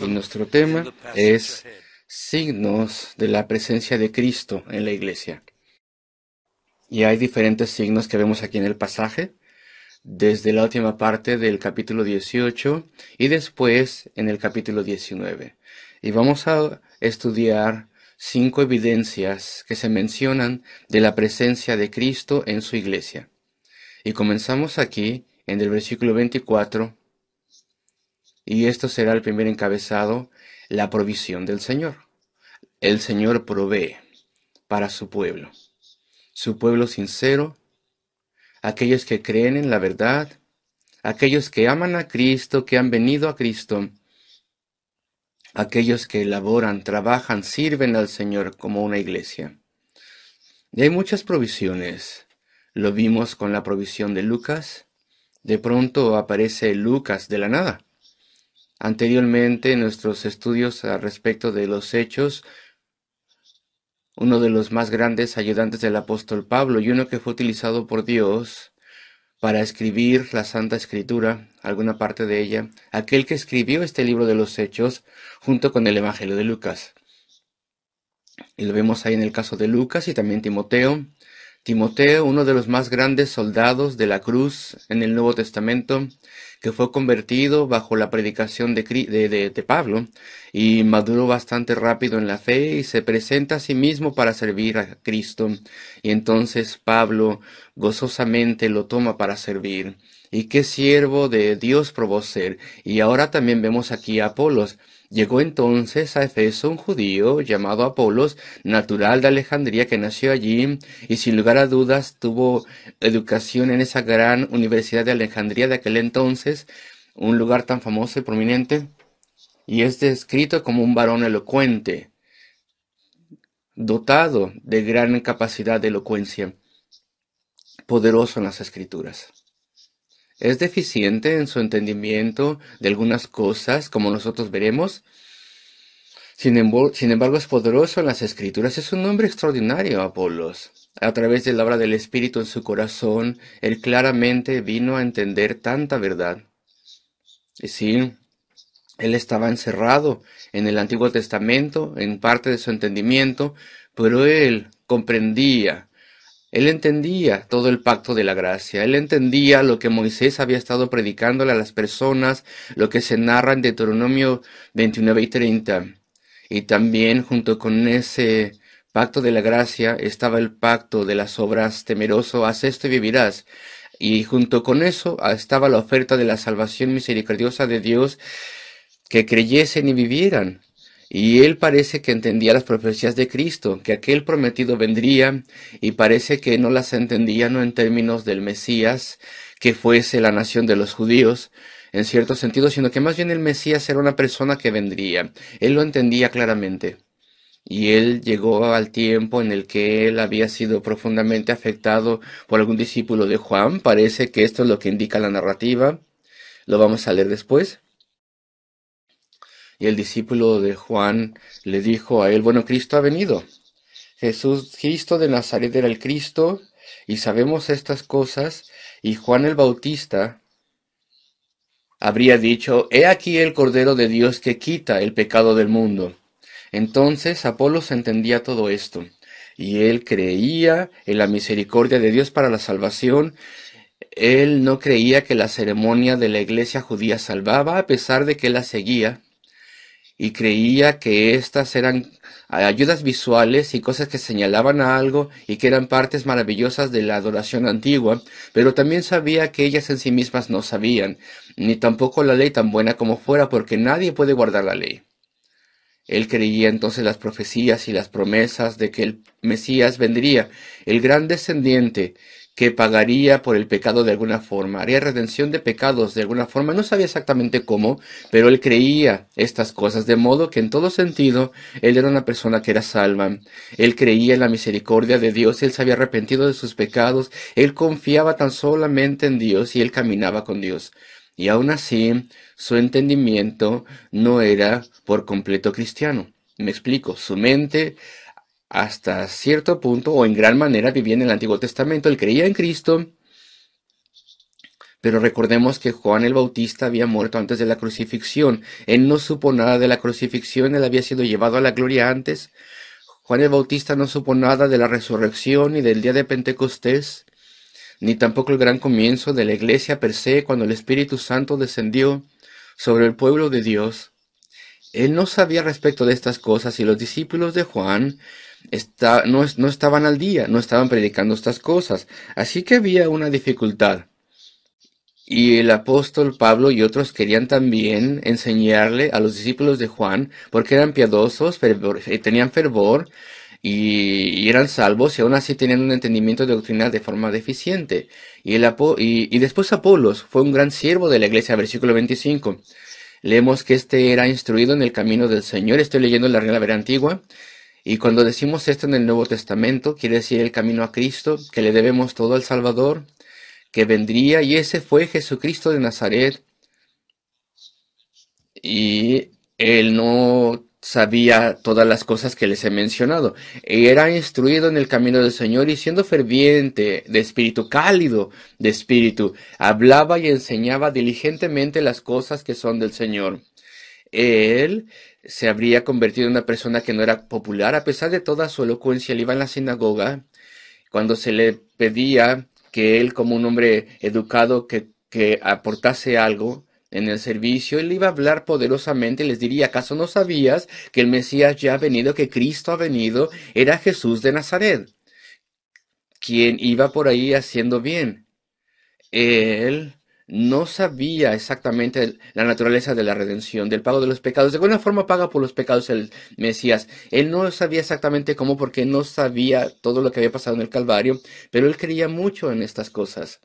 Y nuestro tema es signos de la presencia de Cristo en la iglesia. Y hay diferentes signos que vemos aquí en el pasaje, desde la última parte del capítulo 18 y después en el capítulo 19. Y vamos a estudiar cinco evidencias que se mencionan de la presencia de Cristo en su iglesia. Y comenzamos aquí en el versículo 24 y esto será el primer encabezado, la provisión del Señor. El Señor provee para su pueblo, su pueblo sincero, aquellos que creen en la verdad, aquellos que aman a Cristo, que han venido a Cristo, aquellos que laboran, trabajan, sirven al Señor como una iglesia. Y hay muchas provisiones. Lo vimos con la provisión de Lucas. De pronto aparece Lucas de la nada anteriormente en nuestros estudios al respecto de los hechos, uno de los más grandes ayudantes del apóstol Pablo y uno que fue utilizado por Dios para escribir la Santa Escritura, alguna parte de ella, aquel que escribió este libro de los Hechos junto con el Evangelio de Lucas. Y lo vemos ahí en el caso de Lucas y también Timoteo. Timoteo, uno de los más grandes soldados de la cruz en el Nuevo Testamento, que fue convertido bajo la predicación de, de, Pablo y maduró bastante rápido en la fe y se presenta a sí mismo para servir a Cristo. Y entonces Pablo gozosamente lo toma para servir. Y qué siervo de Dios probó ser. Y ahora también vemos aquí a Apolos Llegó entonces a Efeso un judío llamado Apolos, natural de Alejandría, que nació allí y sin lugar a dudas tuvo educación en esa gran universidad de Alejandría de aquel entonces, un lugar tan famoso y prominente, y es descrito como un varón elocuente, dotado de gran capacidad de elocuencia, poderoso en las escrituras es deficiente en su entendimiento de algunas cosas, como nosotros veremos. Sin, embargo, es poderoso en las escrituras. Es un hombre extraordinario, Apolos. A través de la obra del Espíritu en su corazón, él claramente vino a entender tanta verdad. Y sí, él estaba encerrado en el Antiguo Testamento, en parte de su entendimiento, pero él comprendía él entendía todo el pacto de la gracia, él entendía lo que Moisés había estado predicándole a las personas, lo que se narra en Deuteronomio 29 y 30. Y también junto con ese pacto de la gracia estaba el pacto de las obras temeroso, haz esto y vivirás. Y junto con eso estaba la oferta de la salvación misericordiosa de Dios, que creyesen y vivieran. Y él parece que entendía las profecías de Cristo, que aquel prometido vendría, y parece que no las entendía no en términos del Mesías, que fuese la nación de los judíos, en cierto sentido, sino que más bien el Mesías era una persona que vendría. Él lo entendía claramente. Y él llegó al tiempo en el que él había sido profundamente afectado por algún discípulo de Juan. Parece que esto es lo que indica la narrativa. Lo vamos a leer después. Y el discípulo de Juan le dijo a él, bueno, Cristo ha venido. Jesús, Cristo de Nazaret era el Cristo, y sabemos estas cosas, y Juan el Bautista habría dicho, He aquí el Cordero de Dios que quita el pecado del mundo. Entonces Apolos entendía todo esto, y él creía en la misericordia de Dios para la salvación, él no creía que la ceremonia de la iglesia judía salvaba, a pesar de que la seguía y creía que estas eran ah, ayudas visuales y cosas que señalaban a algo y que eran partes maravillosas de la adoración antigua, pero también sabía que ellas en sí mismas no sabían, ni tampoco la ley tan buena como fuera, porque nadie puede guardar la ley. Él creía entonces las profecías y las promesas de que el Mesías vendría, el gran descendiente, que pagaría por el pecado de alguna forma, haría redención de pecados de alguna forma, no sabía exactamente cómo, pero él creía estas cosas, de modo que en todo sentido él era una persona que era salva, él creía en la misericordia de Dios, él se había arrepentido de sus pecados, él confiaba tan solamente en Dios y él caminaba con Dios. Y aún así, su entendimiento no era por completo cristiano. Me explico, su mente hasta cierto punto o en gran manera vivía en el Antiguo Testamento. Él creía en Cristo, pero recordemos que Juan el Bautista había muerto antes de la crucifixión. Él no supo nada de la crucifixión, él había sido llevado a la gloria antes. Juan el Bautista no supo nada de la resurrección ni del día de Pentecostés, ni tampoco el gran comienzo de la iglesia per se cuando el Espíritu Santo descendió sobre el pueblo de Dios. Él no sabía respecto de estas cosas y los discípulos de Juan no, estaban al día, no estaban predicando estas cosas. Así que había una dificultad. Y el apóstol Pablo y otros querían también enseñarle a los discípulos de Juan, porque eran piadosos, eh, tenían fervor y, eran salvos y aún así tenían un entendimiento doctrinal de forma deficiente. Y, el y, después Apolos fue un gran siervo de la iglesia, versículo 25. Leemos que este era instruido en el camino del Señor. Estoy leyendo la regla Vera Antigua. Y cuando decimos esto en el Nuevo Testamento, quiere decir el camino a Cristo, que le debemos todo al Salvador, que vendría, y ese fue Jesucristo de Nazaret. Y él no sabía todas las cosas que les he mencionado. Era instruido en el camino del Señor y siendo ferviente, de espíritu cálido, de espíritu, hablaba y enseñaba diligentemente las cosas que son del Señor. Él se habría convertido en una persona que no era popular, a pesar de toda su elocuencia, él iba en la sinagoga, cuando se le pedía que él, como un hombre educado, que, que aportase algo, en el servicio, él iba a hablar poderosamente, les diría, ¿acaso no sabías que el Mesías ya ha venido, que Cristo ha venido? Era Jesús de Nazaret, quien iba por ahí haciendo bien. Él no sabía exactamente la naturaleza de la redención, del pago de los pecados. De alguna forma paga por los pecados el Mesías. Él no sabía exactamente cómo porque no sabía todo lo que había pasado en el Calvario, pero él creía mucho en estas cosas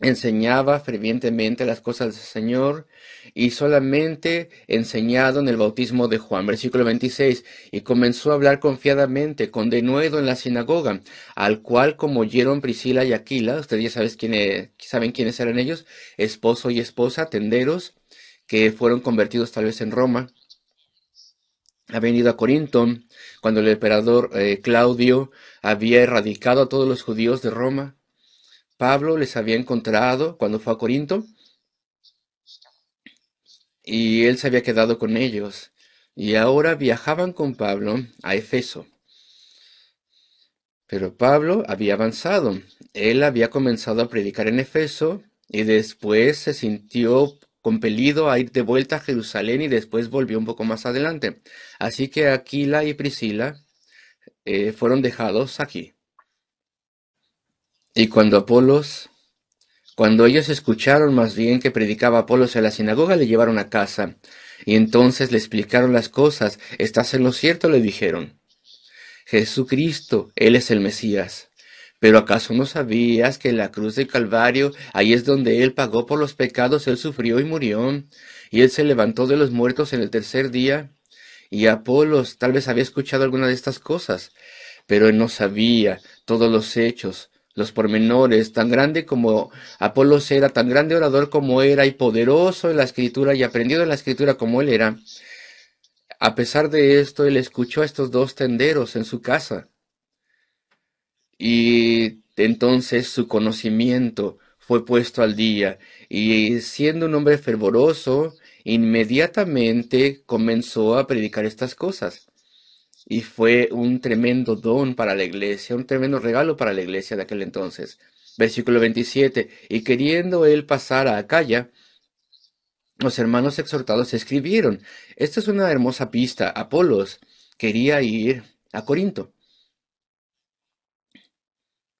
enseñaba fervientemente las cosas del Señor y solamente enseñado en el bautismo de Juan, versículo 26, y comenzó a hablar confiadamente, con denuedo en la sinagoga, al cual como oyeron Priscila y Aquila, ustedes ya sabes quién saben quiénes eran ellos, esposo y esposa, tenderos, que fueron convertidos tal vez en Roma, ha venido a Corinto cuando el emperador eh, Claudio había erradicado a todos los judíos de Roma, Pablo les había encontrado cuando fue a Corinto y él se había quedado con ellos. Y ahora viajaban con Pablo a Efeso. Pero Pablo había avanzado. Él había comenzado a predicar en Efeso y después se sintió compelido a ir de vuelta a Jerusalén y después volvió un poco más adelante. Así que Aquila y Priscila eh, fueron dejados aquí. Y cuando Apolos, cuando ellos escucharon más bien que predicaba Apolos en la sinagoga, le llevaron a casa. Y entonces le explicaron las cosas. ¿Estás en lo cierto? le dijeron. Jesucristo, Él es el Mesías. Pero acaso no sabías que en la cruz del Calvario, ahí es donde Él pagó por los pecados, Él sufrió y murió, y Él se levantó de los muertos en el tercer día. Y Apolos tal vez había escuchado alguna de estas cosas, pero Él no sabía todos los hechos los pormenores, tan grande como Apolos era, tan grande orador como era y poderoso en la escritura y aprendido en la escritura como él era. A pesar de esto, él escuchó a estos dos tenderos en su casa. Y entonces su conocimiento fue puesto al día y siendo un hombre fervoroso, inmediatamente comenzó a predicar estas cosas y fue un tremendo don para la iglesia, un tremendo regalo para la iglesia de aquel entonces. Versículo 27, y queriendo él pasar a Acaya, los hermanos exhortados escribieron. Esta es una hermosa pista. Apolos quería ir a Corinto.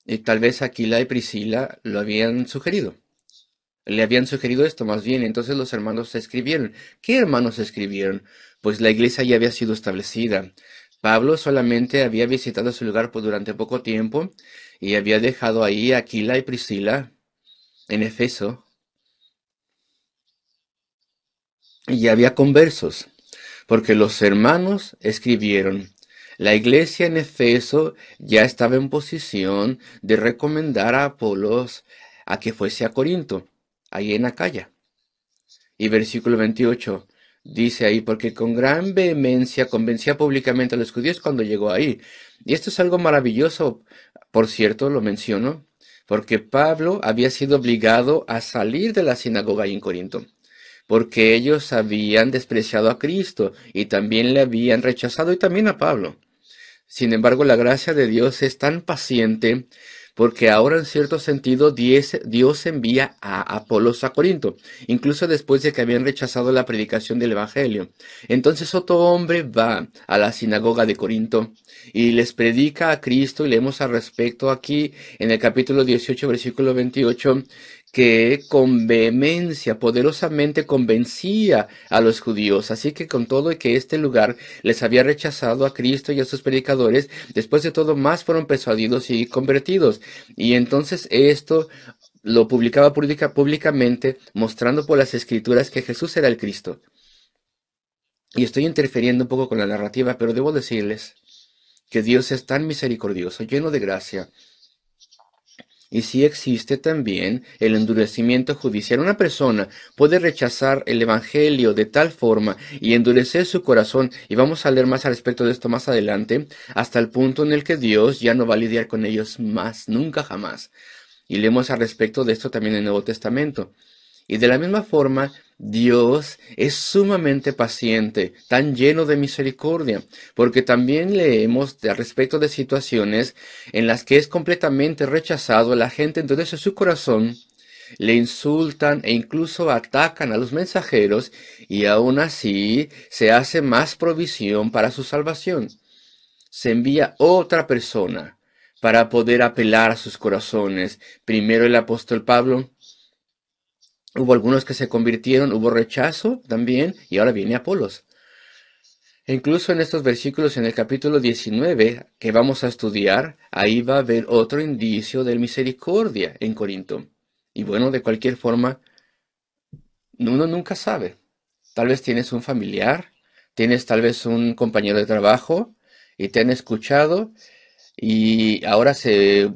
Y tal vez Aquila y Priscila lo habían sugerido. Le habían sugerido esto más bien, entonces los hermanos escribieron. ¿Qué hermanos escribieron? Pues la iglesia ya había sido establecida. Pablo solamente había visitado su lugar por durante poco tiempo y había dejado ahí a Aquila y Priscila en Efeso. Y había conversos, porque los hermanos escribieron, la iglesia en Efeso ya estaba en posición de recomendar a Apolos a que fuese a Corinto, ahí en Acaya. Y versículo 28, Dice ahí, porque con gran vehemencia convencía públicamente a los judíos cuando llegó ahí. Y esto es algo maravilloso, por cierto, lo menciono, porque Pablo había sido obligado a salir de la sinagoga y en Corinto, porque ellos habían despreciado a Cristo y también le habían rechazado y también a Pablo. Sin embargo, la gracia de Dios es tan paciente porque ahora en cierto sentido Dios, envía a Apolos a Corinto, incluso después de que habían rechazado la predicación del Evangelio. Entonces otro hombre va a la sinagoga de Corinto y les predica a Cristo y leemos al respecto aquí en el capítulo 18, versículo 28, que con vehemencia, poderosamente convencía a los judíos. Así que con todo y que este lugar les había rechazado a Cristo y a sus predicadores, después de todo más fueron persuadidos y convertidos. Y entonces esto lo publicaba públicamente, mostrando por las escrituras que Jesús era el Cristo. Y estoy interfiriendo un poco con la narrativa, pero debo decirles que Dios es tan misericordioso, lleno de gracia, y si existe también el endurecimiento judicial, una persona puede rechazar el Evangelio de tal forma y endurecer su corazón, y vamos a leer más al respecto de esto más adelante, hasta el punto en el que Dios ya no va a lidiar con ellos más, nunca jamás. Y leemos al respecto de esto también en el Nuevo Testamento. Y de la misma forma, Dios es sumamente paciente, tan lleno de misericordia, porque también leemos al respecto de situaciones en las que es completamente rechazado la gente, entonces su corazón le insultan e incluso atacan a los mensajeros y aún así se hace más provisión para su salvación. Se envía otra persona para poder apelar a sus corazones. Primero el apóstol Pablo, Hubo algunos que se convirtieron, hubo rechazo también, y ahora viene Apolos. E incluso en estos versículos, en el capítulo 19 que vamos a estudiar, ahí va a haber otro indicio de misericordia en Corinto. Y bueno, de cualquier forma, uno nunca sabe. Tal vez tienes un familiar, tienes tal vez un compañero de trabajo y te han escuchado y ahora se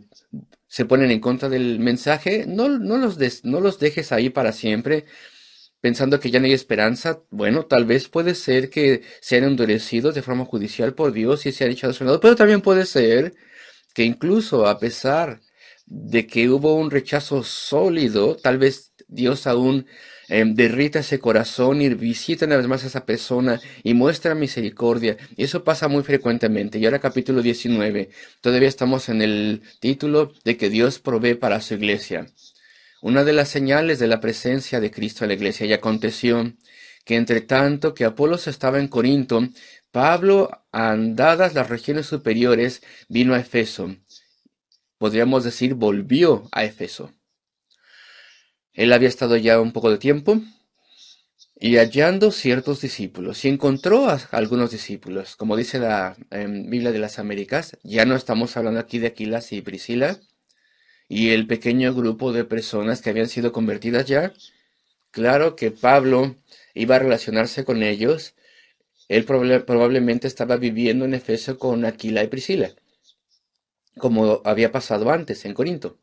se ponen en contra del mensaje, no, no, los no los dejes ahí para siempre, pensando que ya no hay esperanza. Bueno, tal vez puede ser que sean endurecidos de forma judicial por Dios y sean echados a su lado, pero también puede ser que incluso a pesar de que hubo un rechazo sólido, tal vez Dios aún Em, derrita ese corazón y visita una vez más a esa persona y muestra misericordia. Y eso pasa muy frecuentemente. Y ahora capítulo 19, todavía estamos en el título de que Dios provee para su iglesia. Una de las señales de la presencia de Cristo en la iglesia y aconteció que entre tanto que Apolos estaba en Corinto, Pablo, andadas las regiones superiores, vino a Efeso. Podríamos decir, volvió a Efeso. Él había estado ya un poco de tiempo y hallando ciertos discípulos, y encontró a algunos discípulos, como dice la em, Biblia de las Américas, ya no estamos hablando aquí de Aquilas y Priscila, y el pequeño grupo de personas que habían sido convertidas ya, claro que Pablo iba a relacionarse con ellos, él probablemente estaba viviendo en Efeso con Aquila y Priscila, como había pasado antes en Corinto.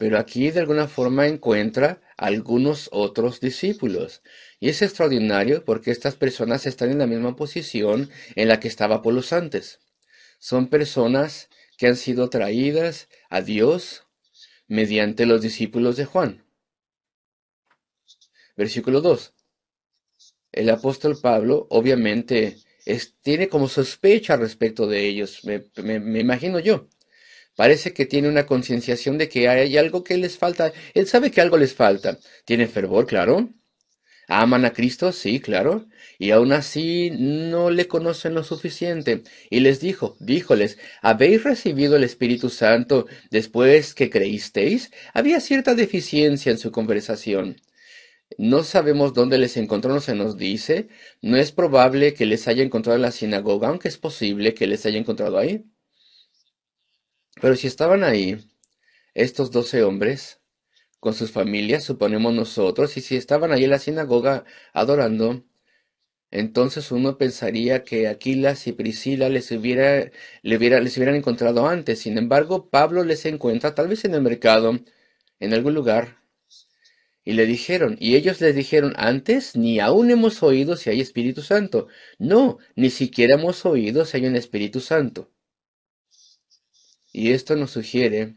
Pero aquí de alguna forma encuentra algunos otros discípulos. Y es extraordinario porque estas personas están en la misma posición en la que estaba Apolos antes. Son personas que han sido traídas a Dios mediante los discípulos de Juan. Versículo 2. El apóstol Pablo obviamente tiene como sospecha respecto de ellos, me imagino yo. Parece que tiene una concienciación de que hay algo que les falta. Él sabe que algo les falta. Tiene fervor, claro. Aman a Cristo, sí, claro. Y aún así no le conocen lo suficiente. Y les dijo, díjoles, ¿habéis recibido el Espíritu Santo después que creísteis? Había cierta deficiencia en su conversación. No sabemos dónde les encontró, no se nos dice. No es probable que les haya encontrado en la sinagoga, aunque es posible que les haya encontrado ahí. Pero si estaban ahí, estos doce hombres, con sus familias, suponemos nosotros, y si estaban ahí en la sinagoga adorando, entonces uno pensaría que Aquilas y Priscila les, hubiera, les hubieran encontrado antes. Sin embargo, Pablo les encuentra, tal vez en el mercado, en algún lugar, y le dijeron, y ellos les dijeron, antes ni aún hemos oído si hay Espíritu Santo. No, ni siquiera hemos oído si hay un Espíritu Santo. Y esto nos sugiere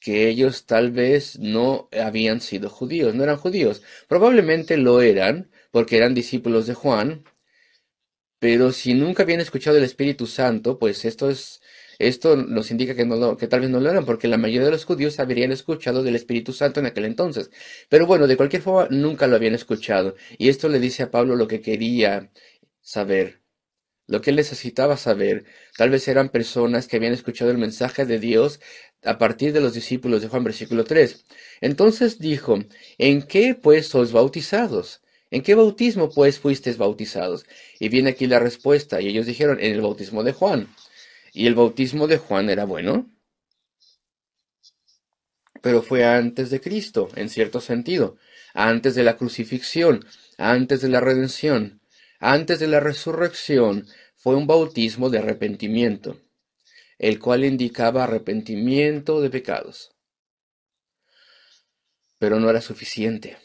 que ellos tal vez no habían sido judíos, no eran judíos. Probablemente lo eran, porque eran discípulos de Juan, pero si nunca habían escuchado el Espíritu Santo, pues esto es esto nos indica que, no que tal vez no lo eran, porque la mayoría de los judíos habrían escuchado del Espíritu Santo en aquel entonces. Pero bueno, de cualquier forma, nunca lo habían escuchado. Y esto le dice a Pablo lo que quería saber. Lo que él necesitaba saber, tal vez eran personas que habían escuchado el mensaje de Dios a partir de los discípulos de Juan, versículo 3. Entonces dijo, ¿en qué pues sois bautizados? ¿En qué bautismo pues fuisteis bautizados? Y viene aquí la respuesta, y ellos dijeron, en el bautismo de Juan. ¿Y el bautismo de Juan era bueno? Pero fue antes de Cristo, en cierto sentido, antes de la crucifixión, antes de la redención antes de la resurrección fue un bautismo de arrepentimiento, el cual indicaba arrepentimiento de pecados. Pero no era suficiente.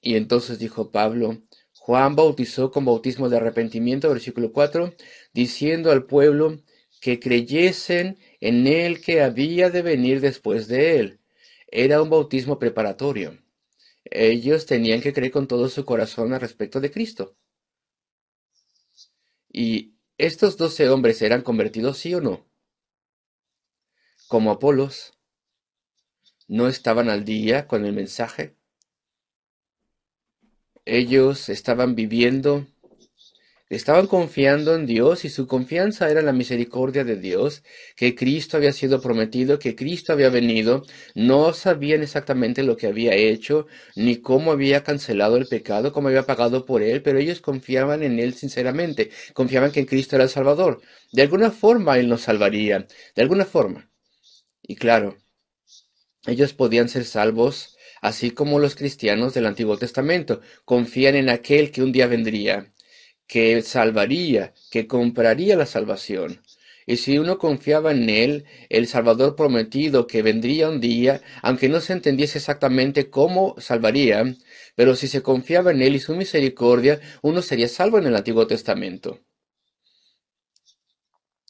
Y entonces dijo Pablo, Juan bautizó con bautismo de arrepentimiento, versículo 4, diciendo al pueblo que creyesen en el que había de venir después de él. Era un bautismo preparatorio. Ellos tenían que creer con todo su corazón al respecto de Cristo. ¿Y estos doce hombres eran convertidos, sí o no? Como Apolos, ¿no estaban al día con el mensaje? Ellos estaban viviendo Estaban confiando en Dios y su confianza era la misericordia de Dios, que Cristo había sido prometido, que Cristo había venido. No sabían exactamente lo que había hecho, ni cómo había cancelado el pecado, cómo había pagado por él, pero ellos confiaban en él sinceramente, confiaban que Cristo era el Salvador. De alguna forma él nos salvaría, de alguna forma. Y claro, ellos podían ser salvos así como los cristianos del Antiguo Testamento confían en aquel que un día vendría que salvaría, que compraría la salvación. Y si uno confiaba en Él, el Salvador prometido que vendría un día, aunque no se entendiese exactamente cómo salvaría, pero si se confiaba en Él y su misericordia, uno sería salvo en el Antiguo Testamento.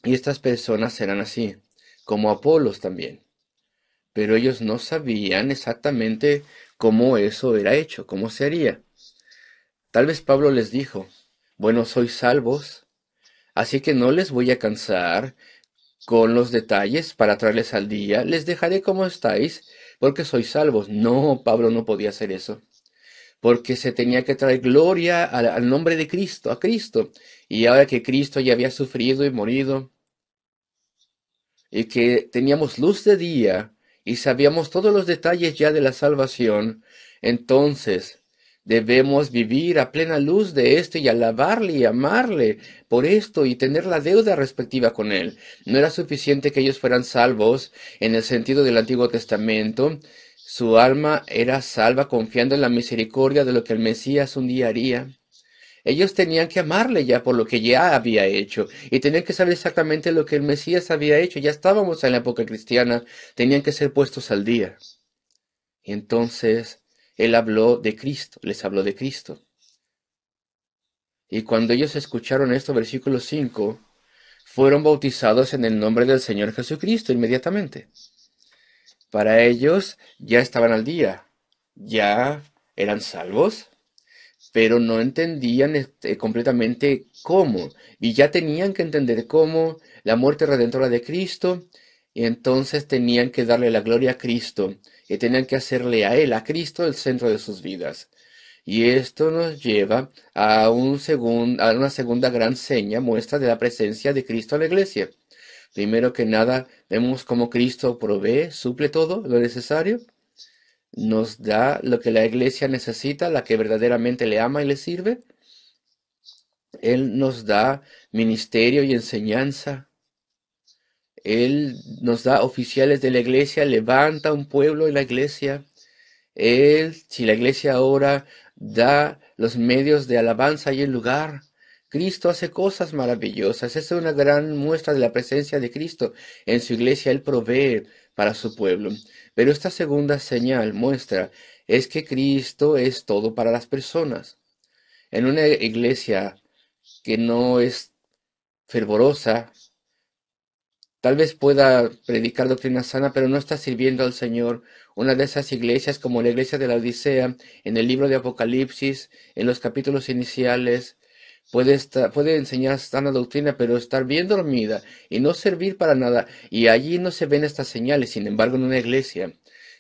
Y estas personas serán así, como Apolos también. Pero ellos no sabían exactamente cómo eso era hecho, cómo se haría. Tal vez Pablo les dijo, bueno, sois salvos. Así que no les voy a cansar con los detalles para traerles al día. Les dejaré como estáis, porque sois salvos. No, Pablo no podía hacer eso. Porque se tenía que traer gloria al, al nombre de Cristo, a Cristo. Y ahora que Cristo ya había sufrido y morido, y que teníamos luz de día y sabíamos todos los detalles ya de la salvación, entonces Debemos vivir a plena luz de esto y alabarle y amarle por esto y tener la deuda respectiva con él. No era suficiente que ellos fueran salvos en el sentido del Antiguo Testamento. Su alma era salva confiando en la misericordia de lo que el Mesías un día haría. Ellos tenían que amarle ya por lo que ya había hecho y tenían que saber exactamente lo que el Mesías había hecho. Ya estábamos en la época cristiana, tenían que ser puestos al día. Y entonces él habló de Cristo, les habló de Cristo. Y cuando ellos escucharon esto, versículo 5, fueron bautizados en el nombre del Señor Jesucristo inmediatamente. Para ellos ya estaban al día, ya eran salvos, pero no entendían este, completamente cómo. Y ya tenían que entender cómo la muerte redentora de Cristo, y entonces tenían que darle la gloria a Cristo y tenían que hacerle a Él, a Cristo, el centro de sus vidas. Y esto nos lleva a, un a una segunda gran seña, muestra de la presencia de Cristo en la iglesia. Primero que nada, vemos cómo Cristo provee, suple todo lo necesario, nos da lo que la iglesia necesita, la que verdaderamente le ama y le sirve. Él nos da ministerio y enseñanza, él nos da oficiales de la iglesia, levanta un pueblo en la iglesia. Él, si la iglesia ahora da los medios de alabanza y el lugar, Cristo hace cosas maravillosas. Es una gran muestra de la presencia de Cristo en su iglesia. Él provee para su pueblo. Pero esta segunda señal muestra es que Cristo es todo para las personas. En una iglesia que no es fervorosa, Tal vez pueda predicar doctrina sana, pero no está sirviendo al Señor. Una de esas iglesias, como la iglesia de la Odisea, en el libro de Apocalipsis, en los capítulos iniciales, puede, puede enseñar sana doctrina, pero estar bien dormida y no servir para nada. Y allí no se ven estas señales. Sin embargo, en una iglesia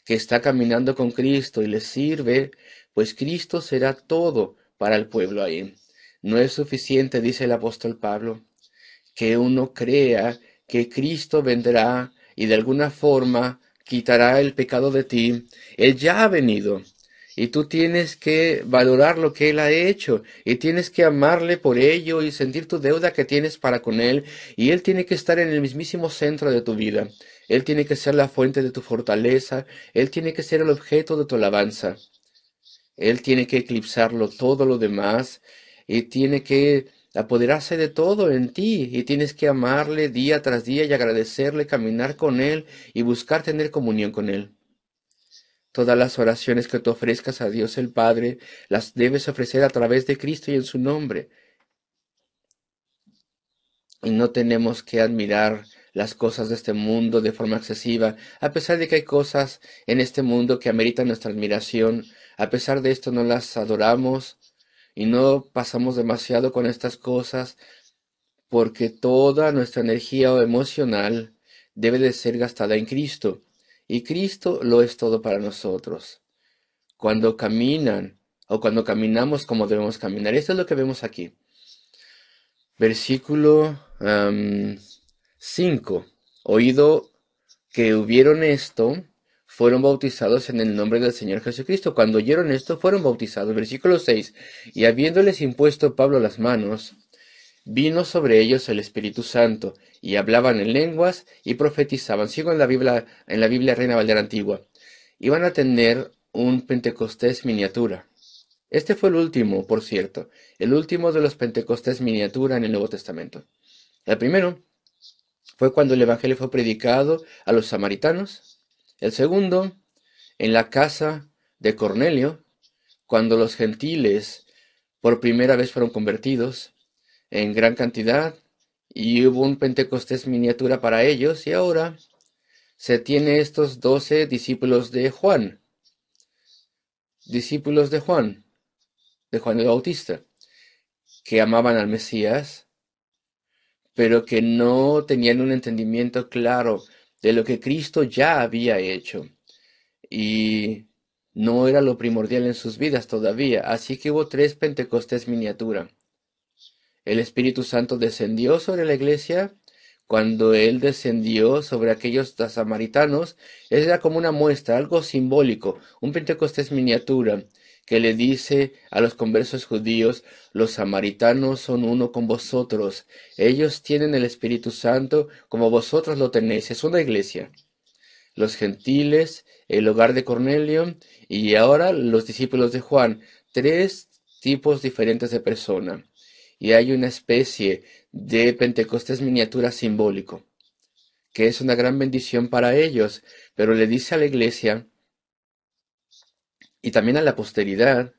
que está caminando con Cristo y le sirve, pues Cristo será todo para el pueblo ahí. No es suficiente, dice el apóstol Pablo, que uno crea que Cristo vendrá y de alguna forma quitará el pecado de ti, Él ya ha venido. Y tú tienes que valorar lo que Él ha hecho y tienes que amarle por ello y sentir tu deuda que tienes para con Él. Y Él tiene que estar en el mismísimo centro de tu vida. Él tiene que ser la fuente de tu fortaleza. Él tiene que ser el objeto de tu alabanza. Él tiene que eclipsarlo todo lo demás y tiene que apoderarse de todo en ti y tienes que amarle día tras día y agradecerle, caminar con Él y buscar tener comunión con Él. Todas las oraciones que tú ofrezcas a Dios el Padre las debes ofrecer a través de Cristo y en su nombre. Y no tenemos que admirar las cosas de este mundo de forma excesiva, a pesar de que hay cosas en este mundo que ameritan nuestra admiración, a pesar de esto no las adoramos, y no pasamos demasiado con estas cosas porque toda nuestra energía emocional debe de ser gastada en Cristo y Cristo lo es todo para nosotros. Cuando caminan o cuando caminamos como debemos caminar, esto es lo que vemos aquí. Versículo 5. Oído que hubieron esto, fueron bautizados en el nombre del Señor Jesucristo. Cuando oyeron esto, fueron bautizados. Versículo 6. Y habiéndoles impuesto Pablo las manos, vino sobre ellos el Espíritu Santo, y hablaban en lenguas y profetizaban. Sigo en la Biblia, en la Biblia Reina Valera Antigua. Iban a tener un Pentecostés miniatura. Este fue el último, por cierto, el último de los Pentecostés miniatura en el Nuevo Testamento. El primero fue cuando el Evangelio fue predicado a los samaritanos, el segundo, en la casa de Cornelio, cuando los gentiles por primera vez fueron convertidos en gran cantidad y hubo un Pentecostés miniatura para ellos y ahora se tiene estos doce discípulos de Juan, discípulos de Juan, de Juan el Bautista, que amaban al Mesías, pero que no tenían un entendimiento claro de lo que Cristo ya había hecho. Y no era lo primordial en sus vidas todavía, así que hubo tres Pentecostés miniatura. El Espíritu Santo descendió sobre la iglesia. Cuando Él descendió sobre aquellos samaritanos, era como una muestra, algo simbólico, un Pentecostés miniatura que le dice a los conversos judíos, los samaritanos son uno con vosotros, ellos tienen el Espíritu Santo como vosotros lo tenéis, es una iglesia. Los gentiles, el hogar de Cornelio y ahora los discípulos de Juan, tres tipos diferentes de persona. Y hay una especie de Pentecostés miniatura simbólico, que es una gran bendición para ellos, pero le dice a la iglesia, y también a la posteridad,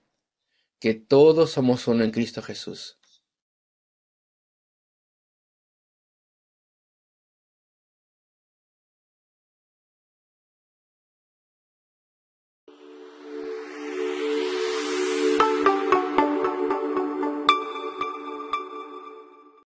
que todos somos uno en Cristo Jesús,